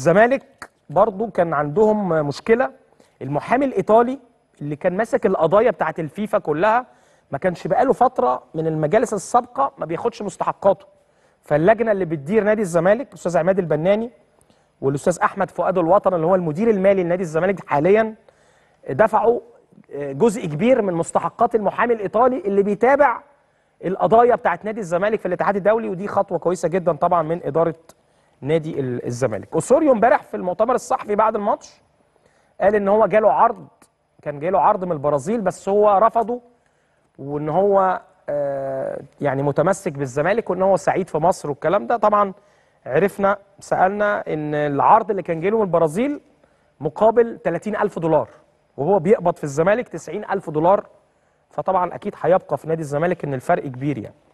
الزمالك برضو كان عندهم مشكله المحامي الايطالي اللي كان ماسك القضايا بتاعه الفيفا كلها ما كانش بقاله فتره من المجالس السابقه ما بياخدش مستحقاته فاللجنه اللي بتدير نادي الزمالك الاستاذ عماد البناني والاستاذ احمد فؤاد الوطن اللي هو المدير المالي لنادي الزمالك حاليا دفعوا آه، جزء كبير من مستحقات المحامي الايطالي اللي بيتابع القضايا بتاعه نادي الزمالك في الاتحاد الدولي ودي خطوه كويسه جدا طبعا من اداره نادي الزمالك اوسوريو امبارح في المؤتمر الصحفي بعد الماتش قال ان هو جاله عرض كان جاله عرض من البرازيل بس هو رفضه وان هو آه، يعني متمسك بالزمالك وان هو سعيد في مصر والكلام ده طبعا عرفنا سالنا ان العرض اللي كان جاله من البرازيل مقابل 30000 دولار وهو بيقبض في الزمالك 90000 دولار فطبعا اكيد هيبقى في نادي الزمالك ان الفرق كبير يعني